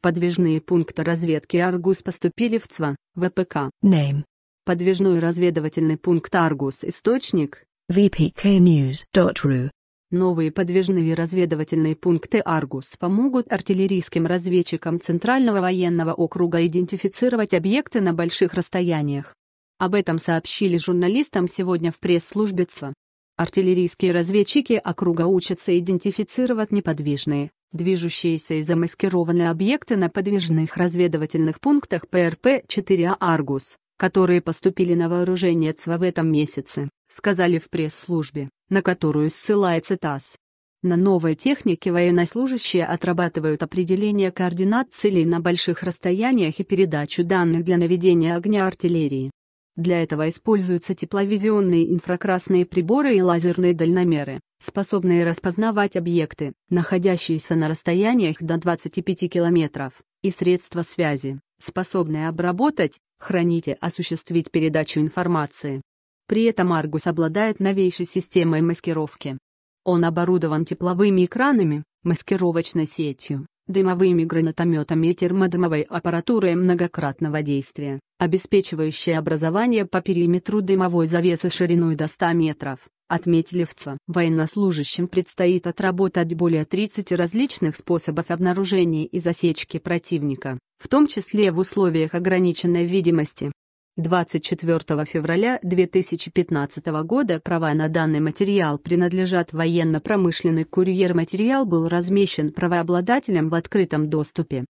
Подвижные пункты разведки «Аргус» поступили в ЦВА, ВПК. Name. Подвижной разведывательный пункт «Аргус» источник. vpknews.ru Новые подвижные разведывательные пункты «Аргус» помогут артиллерийским разведчикам Центрального военного округа идентифицировать объекты на больших расстояниях. Об этом сообщили журналистам сегодня в пресс-службе ЦВА. Артиллерийские разведчики округа учатся идентифицировать неподвижные, Движущиеся и замаскированные объекты на подвижных разведывательных пунктах ПРП-4А «Аргус», которые поступили на вооружение ЦВА в этом месяце, сказали в пресс-службе, на которую ссылается ТАСС. На новой технике военнослужащие отрабатывают определение координат целей на больших расстояниях и передачу данных для наведения огня артиллерии. Для этого используются тепловизионные инфракрасные приборы и лазерные дальномеры способные распознавать объекты, находящиеся на расстояниях до 25 километров, и средства связи, способные обработать, хранить и осуществить передачу информации. При этом Аргус обладает новейшей системой маскировки. Он оборудован тепловыми экранами, маскировочной сетью, дымовыми гранатометами и термодымовой аппаратурой многократного действия, обеспечивающей образование по периметру дымовой завесы шириной до 100 метров отметили в ЦВА. Военнослужащим предстоит отработать более 30 различных способов обнаружения и засечки противника, в том числе в условиях ограниченной видимости. 24 февраля 2015 года права на данный материал принадлежат военно-промышленный курьер-материал был размещен правообладателем в открытом доступе.